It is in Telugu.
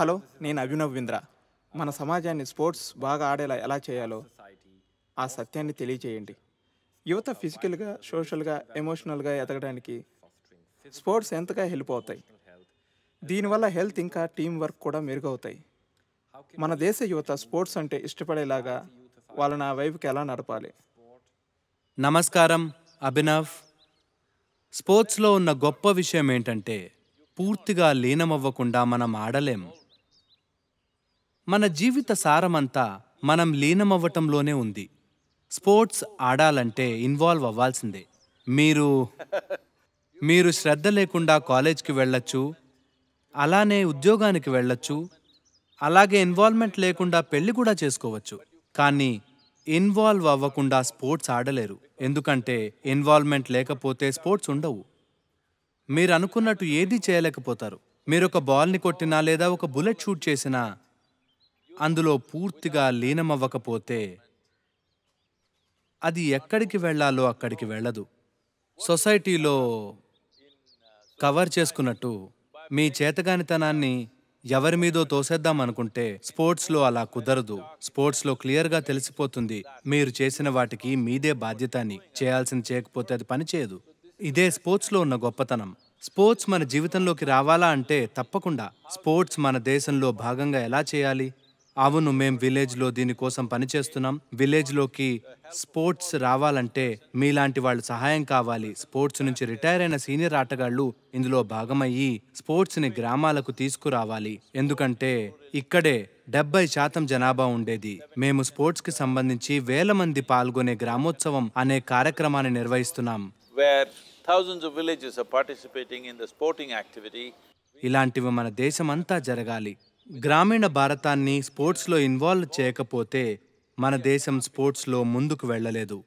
హలో నేను అభినవ్ బింద్ర మన సమాజాన్ని స్పోర్ట్స్ బాగా ఆడేలా ఎలా చేయాలో ఆ సత్యాన్ని తెలియచేయండి యువత ఫిజికల్గా సోషల్గా ఎమోషనల్గా ఎదగడానికి స్పోర్ట్స్ ఎంతగా హెల్ప్ అవుతాయి దీనివల్ల హెల్త్ ఇంకా టీం వర్క్ కూడా మెరుగవుతాయి మన దేశ యువత స్పోర్ట్స్ అంటే ఇష్టపడేలాగా వాళ్ళని ఆ వైపుకి ఎలా నడపాలి నమస్కారం అభినవ్ స్పోర్ట్స్లో ఉన్న గొప్ప విషయం ఏంటంటే పూర్తిగా లీనమవ్వకుండా మనం ఆడలేము మన జీవిత సారమంతా మనం లీనమవ్వటంలోనే ఉంది స్పోర్ట్స్ ఆడాలంటే ఇన్వాల్వ్ అవ్వాల్సిందే మీరు మీరు శ్రద్ధ లేకుండా కాలేజ్కి వెళ్ళొచ్చు అలానే ఉద్యోగానికి వెళ్ళొచ్చు అలాగే ఇన్వాల్వ్మెంట్ లేకుండా పెళ్లి కూడా చేసుకోవచ్చు కానీ ఇన్వాల్వ్ అవ్వకుండా స్పోర్ట్స్ ఆడలేరు ఎందుకంటే ఇన్వాల్వ్మెంట్ లేకపోతే స్పోర్ట్స్ ఉండవు మీరు అనుకున్నట్టు ఏదీ చేయలేకపోతారు మీరు ఒక బాల్ని కొట్టినా లేదా ఒక బుల్లెట్ షూట్ చేసినా అందులో పూర్తిగా లీనమవ్వకపోతే అది ఎక్కడికి వెళ్ళాలో అక్కడికి వెళ్ళదు సొసైటీలో కవర్ చేసుకున్నట్టు మీ చేతగానితనాన్ని ఎవరి మీదో తోసేద్దాం అనుకుంటే స్పోర్ట్స్లో అలా కుదరదు స్పోర్ట్స్లో క్లియర్గా తెలిసిపోతుంది మీరు చేసిన వాటికి మీదే బాధ్యత అని చేయాల్సింది చేయకపోతే అది పనిచేయదు ఇదే స్పోర్ట్స్లో ఉన్న గొప్పతనం స్పోర్ట్స్ మన జీవితంలోకి రావాలా అంటే తప్పకుండా స్పోర్ట్స్ మన దేశంలో భాగంగా ఎలా చేయాలి అవును మేము విలేజ్లో దీనికోసం పనిచేస్తున్నాం విలేజ్లోకి స్పోర్ట్స్ రావాలంటే మీలాంటి వాళ్ళు సహాయం కావాలి స్పోర్ట్స్ నుంచి రిటైర్ అయిన సీనియర్ ఆటగాళ్లు ఇందులో భాగమయ్యి స్పోర్ట్స్ని గ్రామాలకు తీసుకురావాలి ఎందుకంటే ఇక్కడే డెబ్బై శాతం జనాభా ఉండేది మేము స్పోర్ట్స్కి సంబంధించి వేల మంది పాల్గొనే గ్రామోత్సవం అనే కార్యక్రమాన్ని నిర్వహిస్తున్నాం ఇలాంటివి మన దేశమంతా జరగాలి గ్రామీణ భారతాన్ని స్పోర్ట్స్లో ఇన్వాల్వ్ చేయకపోతే మన దేశం స్పోర్ట్స్లో ముందుకు వెళ్ళలేదు